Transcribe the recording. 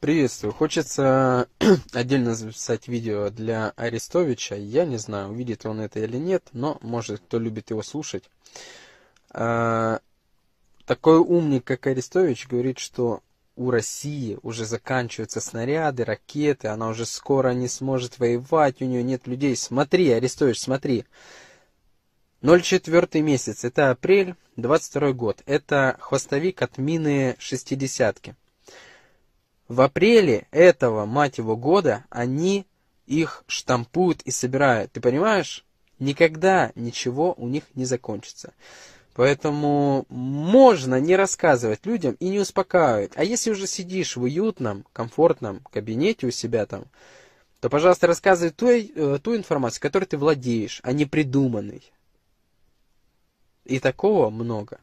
Приветствую. Хочется отдельно записать видео для Арестовича. Я не знаю, увидит он это или нет, но, может, кто любит его слушать. А, такой умник, как Арестович, говорит, что у России уже заканчиваются снаряды, ракеты, она уже скоро не сможет воевать, у нее нет людей. Смотри, Арестович, смотри. 04 месяц, это апрель, 22 год. Это хвостовик от мины шестидесятки. В апреле этого, мать его, года они их штампуют и собирают. Ты понимаешь? Никогда ничего у них не закончится. Поэтому можно не рассказывать людям и не успокаивать. А если уже сидишь в уютном, комфортном кабинете у себя там, то, пожалуйста, рассказывай ту, э, ту информацию, которой ты владеешь, а не придуманный. И такого много.